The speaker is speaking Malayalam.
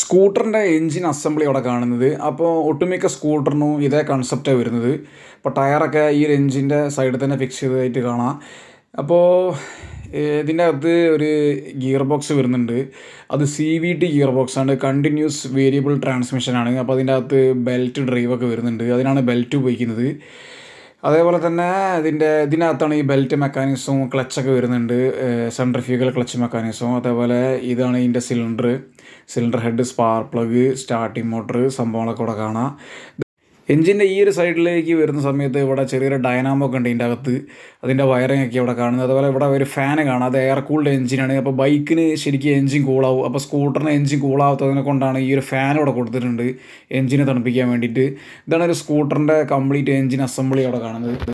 സ്കൂട്ടറിൻ്റെ എൻജിൻ അസംബ്ലി അവിടെ കാണുന്നത് അപ്പോൾ ഒട്ടുമിക്ക സ്കൂട്ടറിനും ഇതേ കൺസെപ്റ്റാണ് വരുന്നത് ഇപ്പോൾ ടയറൊക്കെ ഈ ഒരു എൻജിൻ്റെ സൈഡിൽ തന്നെ ഫിക്സ് ചെയ്തതായിട്ട് കാണാം അപ്പോൾ ഇതിൻ്റെ അകത്ത് ഒരു ഗിയർ ബോക്സ് വരുന്നുണ്ട് അത് C V T gear box ആണ് കണ്ടിന്യൂസ് വേരിയബിൾ ട്രാൻസ്മിഷനാണ് ആണ് അപ്പോൾ അതിൻ്റെ അകത്ത് ബെൽറ്റ് ഡ്രൈവൊക്കെ വരുന്നുണ്ട് അതിനാണ് ബെൽറ്റ് ഉപയോഗിക്കുന്നത് അതേപോലെ തന്നെ ഇതിൻ്റെ ഇതിനകത്താണ് ഈ ബെൽറ്റ് മെക്കാനിസവും ക്ലച്ചൊക്കെ വരുന്നുണ്ട് സെൻട്രിഫ്യൂഗൽ ക്ലച്ച് മെക്കാനിസവും അതേപോലെ ഇതാണ് ഇതിൻ്റെ cylinder cylinder head spark plug starting motor സംഭവങ്ങളൊക്കെ കൂടെ കാണാം എഞ്ചിൻ്റെ ഈ ഒരു സൈഡിലേക്ക് വരുന്ന സമയത്ത് ഇവിടെ ചെറിയൊരു ഡൈനാമോ ഒക്കെ ഉണ്ട് ഇതിൻ്റെ അകത്ത് അതിൻ്റെ വയറിംഗ് ഒക്കെ ഇവിടെ കാണുന്നത് അതുപോലെ ഇവിടെ ഒരു ഫാന് കാണാം അത് എയർ കൂൾഡ് എഞ്ചിനാണ് അപ്പോൾ ബൈക്കിന് ശരിക്കും എഞ്ചിൻ കൂളാവും അപ്പോൾ സ്കൂട്ടറിന് എഞ്ചിൻ കൂളാവാത്തതിനെ കൊണ്ടാണ് ഈ ഒരു ഫാൻ ഇവിടെ കൊടുത്തിട്ടുണ്ട് എഞ്ചിനെ തണുപ്പിക്കാൻ വേണ്ടിയിട്ട് ഇതാണ് ഒരു സ്കൂട്ടറിൻ്റെ കംപ്ലീറ്റ് എഞ്ചിൻ അസംബ്ലി അവിടെ കാണുന്നത്